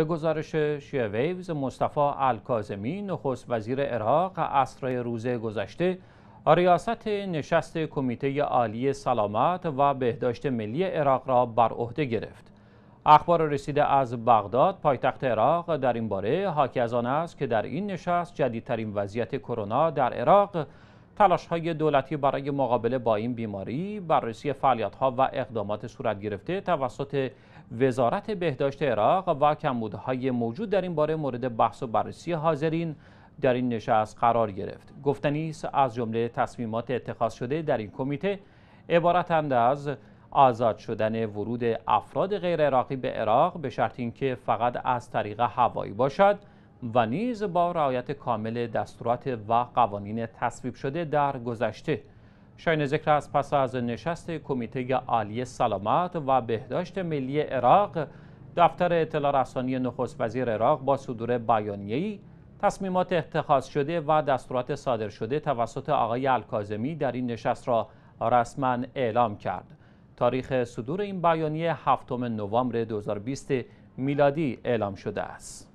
به گزارش شیعه ویوز مصطفی الکازمی نخست وزیر عراق اصر روز گذشته ریاست نشست کمیته عالی سلامت و بهداشت ملی عراق را بر عهده گرفت اخبار رسیده از بغداد پایتخت عراق در این باره حاکی از آن است که در این نشست جدیدترین وضعیت کرونا در عراق تلاش های دولتی برای مقابله با این بیماری بررسی فعالیت ها و اقدامات صورت گرفته توسط وزارت بهداشت عراق و کمبودهای موجود در این باره مورد بحث و بررسی حاضرین در این نشست قرار گرفت گفتنی از جمله تصمیمات اتخاذ شده در این کمیته عبارتند از آزاد شدن ورود افراد غیر عراقی به عراق به شرط اینکه فقط از طریق هوایی باشد و نیز با رعایت کامل دستورات و قوانین تصویب شده در گذشته شاین ذکر است پس از نشست کمیته عالی سلامت و بهداشت ملی عراق دفتر اطلاع رسانی نخست وزیر عراق با صدور بیانیه‌ای تصمیمات اتخاذ شده و دستورات صادر شده توسط آقای الکاظمی در این نشست را رسما اعلام کرد. تاریخ صدور این بیانیه هفتم نوامبر 2020 میلادی اعلام شده است.